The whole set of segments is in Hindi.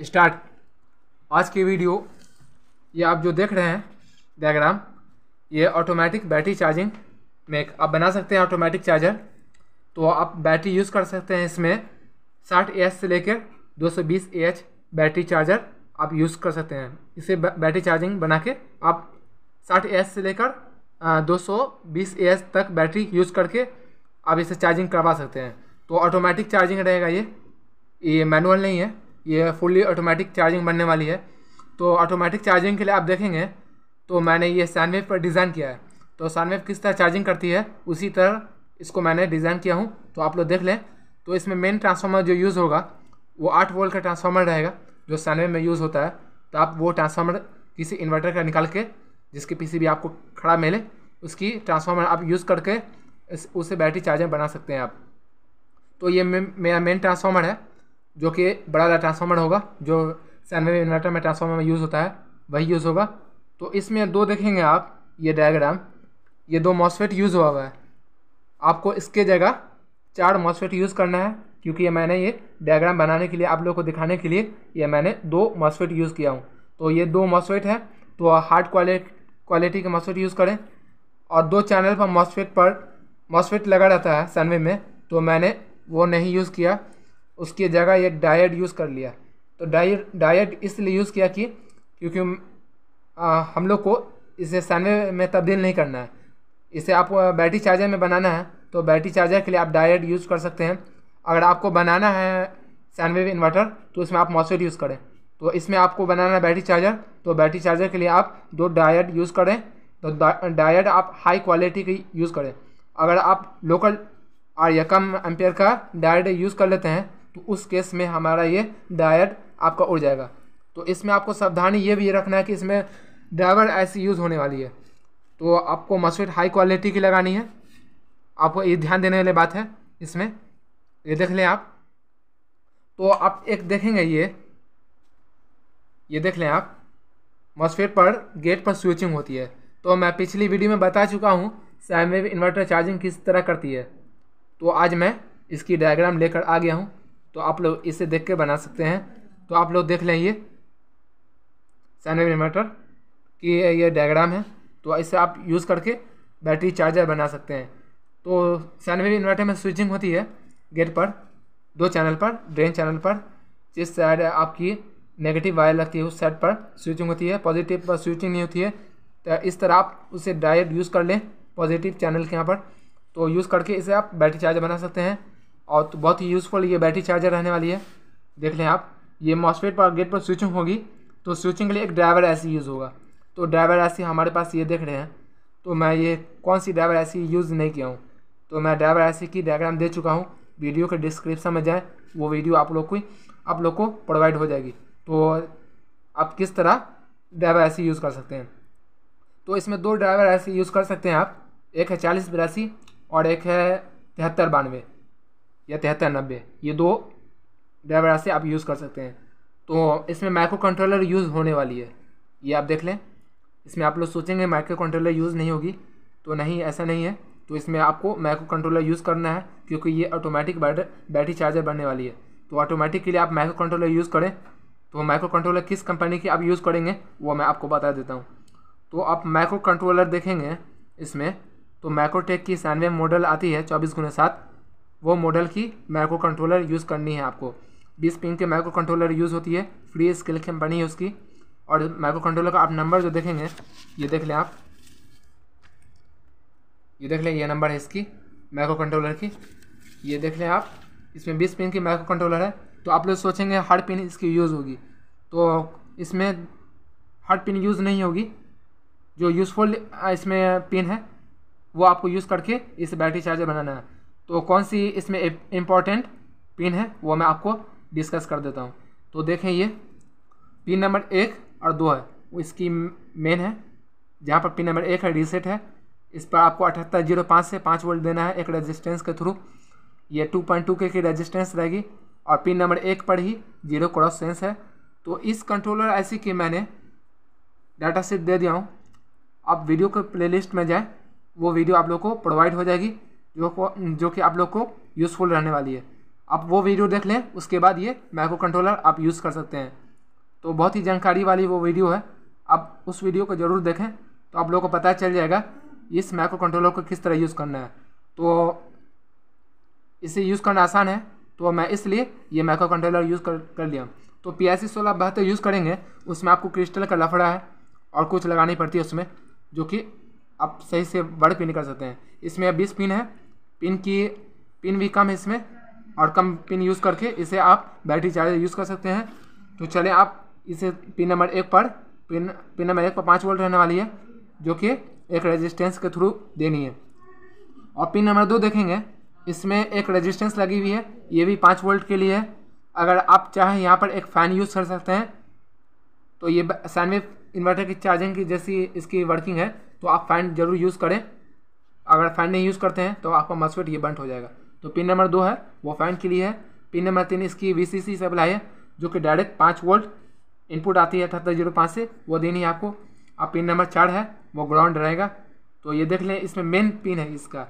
स्टार्ट आज की वीडियो ये आप जो देख रहे हैं डायग्राम ये ऑटोमेटिक बैटरी चार्जिंग में आप बना सकते हैं ऑटोमेटिक चार्जर तो आप बैटरी यूज़ कर सकते हैं इसमें 60 एच से लेकर 220 सौ एच बैटरी चार्जर आप यूज़ कर सकते हैं इसे बैटरी चार्जिंग बना के आप 60 ए से लेकर 220 सौ एच तक बैटरी यूज़ करके आप इसे चार्जिंग करवा सकते हैं तो ऑटोमेटिक चार्जिंग रहेगा ये ये मैनुअल नहीं है ये फुल्ली ऑटोमेटिक चार्जिंग बनने वाली है तो ऑटोमेटिक चार्जिंग के लिए आप देखेंगे तो मैंने ये सैनवेव पर डिज़ाइन किया है तो सैनवेव किस तरह चार्जिंग करती है उसी तरह इसको मैंने डिज़ाइन किया हूँ तो आप लोग देख लें तो इसमें मेन ट्रांसफार्मर जो यूज़ होगा वो आठ वोल्ट का ट्रांसफार्मर रहेगा जो सैनवेव में यूज़ होता है तो आप वो ट्रांसफार्मर किसी इन्वर्टर का निकाल के जिसके भी आपको खड़ा मिले उसकी ट्रांसफार्मर आप यूज़ करके उससे बैटरी चार्जर बना सकते हैं आप तो ये मेरा मेन ट्रांसफार्मर है जो कि बड़ा वाला ट्रांसफार्मर होगा जो सैनवे इन्वर्टर में ट्रांसफार्मर में यूज़ होता है वही यूज़ होगा तो इसमें दो देखेंगे आप ये डायग्राम ये दो मॉसफेट यूज़ हुआ हुआ है आपको इसके जगह चार मॉसफेट यूज़ करना है क्योंकि ये मैंने ये डायग्राम बनाने के लिए आप लोगों को दिखाने के लिए ये मैंने दो मॉसफेट यूज़ किया हूँ तो ये दो मॉसफेट है तो हार्ड क्वालिटी क्वालिटी के मॉसफेट यूज़ करें और दो चैनल पर मॉसफेट पर मॉसफेट लगा रहता है सनवे में तो मैंने वो नहीं यूज़ किया उसकी जगह एक डाइट यूज़ कर लिया तो डाइट डाइट इसलिए यूज़ किया कि क्योंकि आ, हम लोग को इसे सैनवे में तब्दील नहीं करना है इसे आपको बैटरी चार्जर में बनाना है तो बैटरी चार्जर के लिए आप डायड यूज़ कर सकते हैं अगर आपको बनाना है सैनवे इन्वर्टर तो इसमें आप मॉसफेट यूज़ करें तो इसमें आपको बनाना है बैटरी चार्जर तो बैटरी चार्जर के लिए आप दो डायट यूज़ करें तो डायट आप हाई क्वालिटी की यूज़ करें अगर आप लोकल और या कम एम्पेयर का डायट यूज़ कर लेते हैं तो उस केस में हमारा ये डायट आपका उड़ जाएगा तो इसमें आपको सावधानी ये भी रखना है कि इसमें ड्राइवर ऐसी यूज़ होने वाली है तो आपको मस्फिट हाई क्वालिटी की लगानी है आपको ये ध्यान देने वाली बात है इसमें ये देख लें आप तो आप एक देखेंगे ये ये देख लें आप मॉस्फेट पर गेट पर स्विचिंग होती है तो मैं पिछली वीडियो में बता चुका हूँ सैमवेव इन्वर्टर चार्जिंग किस तरह करती है तो आज मैं इसकी डायग्राम लेकर आ गया हूँ तो आप लोग इसे देख के बना सकते हैं तो आप लोग देख लें ये इन्वर्टर की ये डायग्राम है तो इसे आप यूज़ करके बैटरी चार्जर बना सकते हैं तो सैनवे इन्वर्टर में स्विचिंग होती है गेट पर दो चैनल पर ड्रेन चैनल पर जिस साइड आपकी नेगेटिव वायर लगती है उस साइड पर स्विचिंग होती है पॉजिटिव पर स्विचिंग नहीं होती है तो इस तरह आप उसे डायरेक्ट यूज़ कर लें पॉजिटिव चैनल के यहाँ पर तो यूज़ करके इसे आप बैटरी चार्जर बना सकते हैं और तो बहुत ही यूज़फुल ये बैटरी चार्जर रहने वाली है देख लें आप ये मॉसफेट पर गेट पर स्विचिंग होगी तो स्विचिंग के लिए एक ड्राइवर ऐसी यूज़ होगा तो ड्राइवर ऐसी e हमारे पास ये देख रहे हैं तो मैं ये कौन सी ड्राइवर ऐसी यूज़ नहीं किया हूँ तो मैं ड्राइवर ऐसी e की डायग्राम दे चुका हूँ वीडियो के डिस्क्रिप्शन में जाएँ वो वीडियो आप लोग को आप लोग को प्रोवाइड हो जाएगी तो आप किस तरह ड्राइवर ऐसी यूज़ कर सकते हैं तो इसमें दो ड्राइवर ऐसे यूज़ कर सकते हैं आप एक है चालीस बिरासी और एक है तिहत्तर बानवे या तिहत्तर नब्बे ये दो ड्राइवर से आप यूज़ कर सकते हैं तो इसमें माइक्रो कंट्रोलर यूज़ होने वाली है ये आप देख लें इसमें आप लोग सोचेंगे माइक्रो कंट्रोलर यूज़ नहीं होगी तो नहीं ऐसा नहीं है तो इसमें आपको माइक्रो कंट्रोलर यूज़ करना है क्योंकि ये ऑटोमेटिक बैटरी चार्जर बनने वाली है तो ऑटोमेटिक के लिए आप माइक्रो कंट्रोलर यूज़ करें तो माइक्रो कंट्रोलर किस कंपनी की आप यूज़ करेंगे वो मैं आपको बता देता हूँ तो आप माइक्रो कंट्रोलर देखेंगे इसमें तो माइक्रोटेक की सैनवे मॉडल आती है चौबीस गुना सात वो मॉडल की माइक्रो कंट्रोलर यूज़ करनी है आपको बीस पिन के माइक्रो कंट्रोलर यूज़ होती है फ्री स्किल कंपनी है उसकी और माइक्रो कंट्रोलर का आप नंबर जो देखेंगे ये देख लें आप ये देख लें ये नंबर है इसकी माइक्रो कंट्रोलर की ये देख लें आप इसमें बीस पिन की माइक्रो कंट्रोलर है तो आप लोग सोचेंगे हर पिन इसकी यूज़ होगी तो इसमें हर पिन यूज़ नहीं होगी जो यूज़फुल इसमें पिन है वो आपको यूज़ करके इस बैटरी चार्जर बनाना है तो कौन सी इसमें इम्पॉर्टेंट पिन है वो मैं आपको डिस्कस कर देता हूँ तो देखें ये पिन नंबर एक और दो है वो इसकी मेन है जहाँ पर पिन नंबर एक है रीसेट है इस पर आपको अठहत्तर जीरो पाँच से पाँच वोल्ट देना है एक रेजिस्टेंस के थ्रू ये टू पॉइंट टू के की रेजिस्टेंस रहेगी और पिन नंबर एक पर ही जीरो क्रॉस सेंस है तो इस कंट्रोलर ऐसी की मैंने डाटा सीट दे दिया हूँ आप वीडियो के प्ले में जाएँ वो वीडियो आप लोग को प्रोवाइड हो जाएगी जो जो कि आप लोग को यूज़फुल रहने वाली है आप वो वीडियो देख लें उसके बाद ये माइक्रो कंट्रोलर आप यूज़ कर सकते हैं तो बहुत ही जानकारी वाली वो वीडियो है आप उस वीडियो को ज़रूर देखें तो आप लोगों को पता चल जाएगा इस माइक्रो कंट्रोलर को किस तरह यूज़ करना है तो इसे यूज़ करना आसान है तो मैं इसलिए ये माइक्रो कंट्रोलर यूज़ कर कर लिया तो पी आई सी सोलह बेहतर यूज़ करेंगे उसमें आपको क्रिस्टल का लफड़ा है और कुछ लगानी पड़ती है उसमें जो कि आप सही से बड़े पिन कर सकते हैं इसमें बीस पिन है पिन की पिन भी कम है इसमें और कम पिन यूज़ करके इसे आप बैटरी चार्जर यूज़ कर सकते हैं तो चले आप इसे पिन नंबर एक पर पिन पिन नंबर एक पर पाँच वोल्ट रहने वाली है जो कि एक रेजिस्टेंस के थ्रू देनी है और पिन नंबर दो देखेंगे इसमें एक रेजिस्टेंस लगी हुई है ये भी पाँच वोल्ट के लिए है अगर आप चाहें यहाँ पर एक फ़ैन यूज़ कर सकते हैं तो ये सैनवे इन्वर्टर की चार्जिंग की जैसी इसकी वर्किंग है तो आप फ़ैन ज़रूर यूज़ करें अगर फैन नहीं यूज़ करते हैं तो आपका मसफेट ये बंट हो जाएगा तो पिन नंबर दो है वो फैन के लिए है पिन नंबर तीन इसकी वी सी सी सप्लाई है जो कि डायरेक्ट पाँच वोल्ट इनपुट आती है अठहत्तर जीरो पाँच से वो देनी है आपको अब पिन नंबर चार है वो ग्राउंड रहेगा तो ये देख लें इसमें मेन पिन है इसका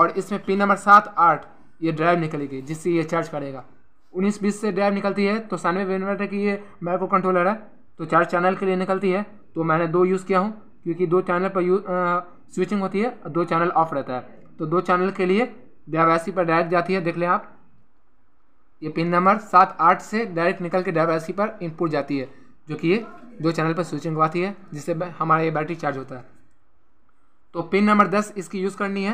और इसमें पिन नंबर सात आठ ये ड्राइव निकलेगी जिससे ये चार्ज करेगा उन्नीस बीस से ड्राइव निकलती है तो सानवे इन्वर्टर की ये माइक्रो कंट्रोलर है तो चार चैनल के लिए निकलती है तो मैंने दो यूज़ किया हूँ क्योंकि दो चैनल पर यूज स्विचिंग होती है और दो चैनल ऑफ रहता है तो दो चैनल के लिए डायवर्सी पर डायरेक्ट जाती है देख लें आप ये पिन नंबर सात आठ से डायरेक्ट निकल के डायवर्सी पर इनपुट जाती है जो कि ये दो चैनल पर स्विचिंग होती है जिससे हमारा ये बैटरी चार्ज होता है तो पिन नंबर दस इसकी यूज़ करनी है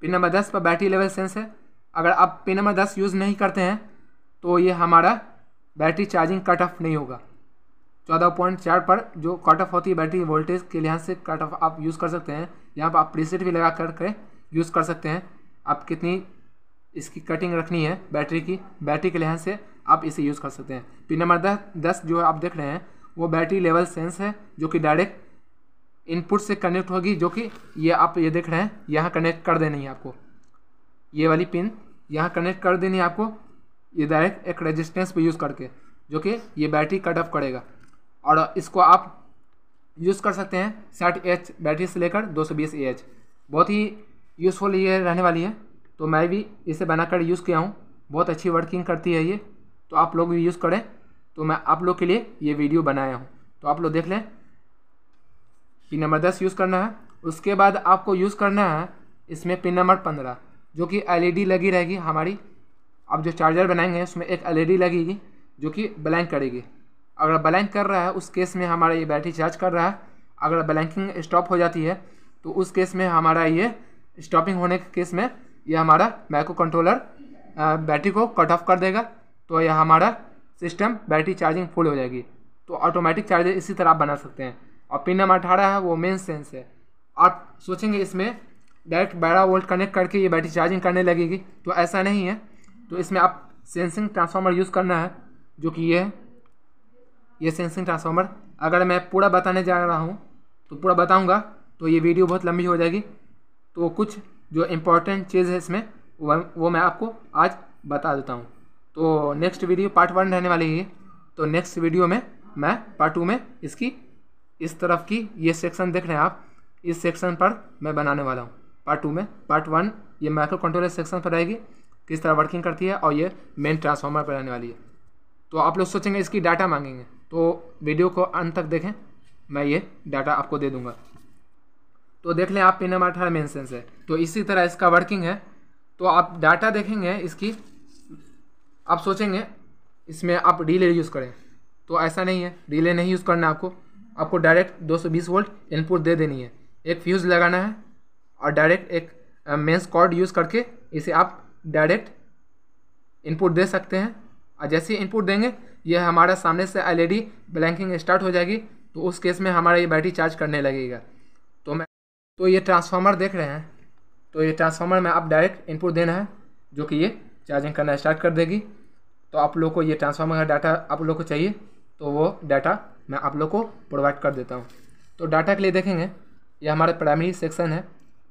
पिन नंबर दस पर बैटरी लेवल सेंस है अगर आप पिन नंबर दस यूज़ नहीं करते हैं तो ये हमारा बैटरी चार्जिंग कट ऑफ नहीं होगा चौदह पॉइंट चार पर जो कट ऑफ होती है बैटरी वोल्टेज के लिहाज से कट ऑफ आप यूज़ कर सकते हैं यहाँ पर आप प्रीसेट भी लगा करके यूज़ कर सकते हैं आप कितनी इसकी कटिंग रखनी है बैटरी की बैटरी के लिहाज से आप इसे यूज़ कर सकते हैं पिन नंबर दस दस जो आप देख रहे हैं वो बैटरी लेवल सेंस है जो कि डायरेक्ट इनपुट से कनेक्ट होगी जो कि ये आप ये देख रहे हैं यहाँ कनेक्ट कर देनी है आपको ये वाली पिन यहाँ कनेक्ट कर देनी है आपको ये डायरेक्ट एक रेजिस्टेंस पे यूज़ करके जो कि ये बैटरी कट ऑफ करेगा और इसको आप यूज़ कर सकते हैं साठ एच बैटरी से लेकर दो सौ बीस ए एच बहुत ही यूज़फुल ये रहने वाली है तो मैं भी इसे बनाकर यूज़ किया हूँ बहुत अच्छी वर्किंग करती है ये तो आप लोग भी यूज़ करें तो मैं आप लोग के लिए ये वीडियो बनाया हूँ तो आप लोग देख लें पिन नंबर दस यूज़ करना है उसके बाद आपको यूज़ करना है इसमें पिन नंबर पंद्रह जो कि डी e लगी रहेगी हमारी आप जो चार्जर बनाएंगे उसमें एक डी e लगेगी जो कि ब्लैंक करेगी अगर ब्लैंक कर रहा है उस केस में हमारा ये बैटरी चार्ज कर रहा है अगर ब्लैंकिंग स्टॉप हो जाती है तो उस केस में हमारा ये स्टॉपिंग होने के केस में ये हमारा माइक्रो कंट्रोलर बैटरी को कट ऑफ कर देगा तो यह हमारा सिस्टम बैटरी चार्जिंग फुल हो जाएगी तो ऑटोमेटिक चार्जर इसी तरह आप बना सकते हैं और पिन नंबर अठारह है वो मेन सेंस है आप सोचेंगे इसमें डायरेक्ट बारह वोल्ट कनेक्ट करके ये बैटरी चार्जिंग करने लगेगी तो ऐसा नहीं है तो इसमें आप सेंसिंग ट्रांसफार्मर यूज़ करना है जो कि ये ये सेंसिंग ट्रांसफार्मर अगर मैं पूरा बताने जा रहा हूँ तो पूरा बताऊँगा तो ये वीडियो बहुत लंबी हो जाएगी तो कुछ जो इम्पोर्टेंट चीज़ है इसमें वो मैं आपको आज बता देता हूँ तो नेक्स्ट वीडियो पार्ट वन रहने वाली है तो नेक्स्ट वीडियो में मैं पार्ट टू में इसकी इस तरफ की ये सेक्शन देख रहे हैं आप इस सेक्शन पर मैं बनाने वाला हूँ पार्ट टू में पार्ट वन ये माइक्रो कंट्रोलर सेक्शन पर रहेगी किस तरह वर्किंग करती है और ये मेन ट्रांसफार्मर पर रहने वाली है तो आप लोग सोचेंगे इसकी डाटा मांगेंगे तो वीडियो को अंत तक देखें मैं ये डाटा आपको दे दूंगा तो देख लें आप पिन नंबर अठारह मेंशन है तो इसी तरह इसका वर्किंग है तो आप डाटा देखेंगे इसकी आप सोचेंगे इसमें आप रिले यूज़ करें तो ऐसा नहीं है रिले नहीं यूज़ करना आपको आपको डायरेक्ट 220 वोल्ट इनपुट दे देनी है एक फ्यूज़ लगाना है और डायरेक्ट एक मेंस कॉर्ड यूज़ करके इसे आप डायरेक्ट इनपुट दे सकते हैं और जैसे इनपुट देंगे यह हमारा सामने से एलईडी ब्लैंकिंग स्टार्ट हो जाएगी तो उस केस में हमारा ये बैटरी चार्ज करने लगेगा तो मैं तो ये ट्रांसफार्मर देख रहे हैं तो ये ट्रांसफार्मर में आप डायरेक्ट इनपुट देना है जो कि ये चार्जिंग करना स्टार्ट कर देगी तो आप लोग को ये ट्रांसफार्मर का डाटा आप लोग को चाहिए तो वो डाटा मैं आप लोग को प्रोवाइड कर देता हूँ तो डाटा के लिए देखेंगे ये हमारा प्राइमरी सेक्शन है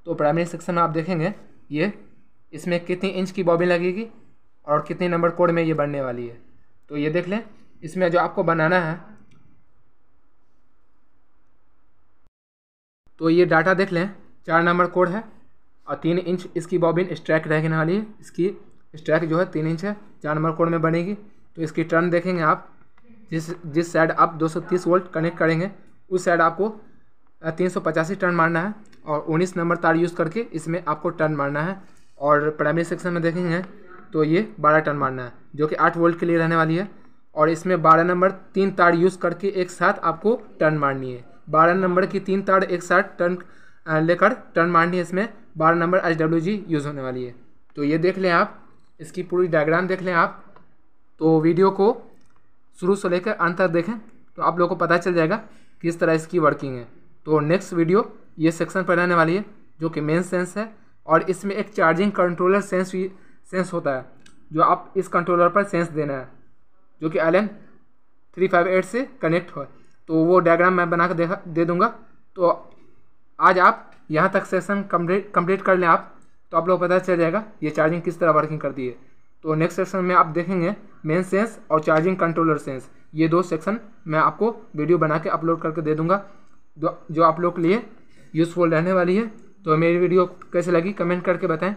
तो प्राइमरी सेक्शन में आप देखेंगे ये इसमें कितनी इंच की बॉबिन लगेगी और कितने नंबर कोड में ये बनने वाली है तो ये देख लें इसमें जो आपको बनाना है तो ये डाटा देख लें चार नंबर कोड है और तीन इंच इसकी बॉबिन स्ट्रैक रहने वाली है इसकी स्ट्रैक जो है तीन इंच है चार नंबर कोड में बनेगी तो इसकी टर्न देखेंगे आप जिस जिस साइड आप 230 वोल्ट कनेक्ट करेंगे उस साइड आपको तीन सौ पचासी टर्न मारना है और उन्नीस नंबर तार यूज़ करके इसमें आपको टर्न मारना है और प्राइमरी सेक्शन में देखेंगे तो ये बारह टर्न मारना है जो कि आठ वोल्ट के लिए रहने वाली है और इसमें बारह नंबर तीन तार यूज़ करके एक साथ आपको टर्न मारनी है बारह नंबर की तीन तार एक साथ टर्न लेकर टर्न मारनी है इसमें बारह नंबर एच डब्ल्यू जी यूज़ होने वाली है तो ये देख लें आप इसकी पूरी डायग्राम देख लें आप तो वीडियो को शुरू से लेकर अंत तक देखें तो आप लोगों को पता चल जाएगा किस तरह इसकी वर्किंग है तो नेक्स्ट वीडियो ये सेक्शन पर रहने वाली है जो कि मेन सेंस है और इसमें एक चार्जिंग कंट्रोलर सेंस भी सेंस होता है जो आप इस कंट्रोलर पर सेंस देना है जो कि L N three five eight से कनेक्ट हो तो वो डायग्राम मैं बना कर देखा दे दूँगा तो आज आप यहाँ तक सेशन कम्प्लीट कम्प्लीट कर लें आप तो आप लोग पता चल जाएगा ये चार्जिंग किस तरह वर्किंग करती है तो नेक्स्ट सेक्शन में आप देखेंगे मेन सेंस और चार्जिंग कंट्रोलर सेंस ये दो सेक्शन मैं आपको वीडियो बना के अपलोड करके दे दूँगा जो आप लोग के लिए यूज़फुल रहने वाली है तो मेरी वीडियो कैसे लगी कमेंट करके बताएं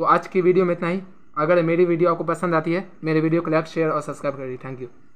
तो आज की वीडियो में इतना ही अगर मेरी वीडियो आपको पसंद आती है मेरे वीडियो को लाइक शेयर और सब्सक्राइब करिए थैंक यू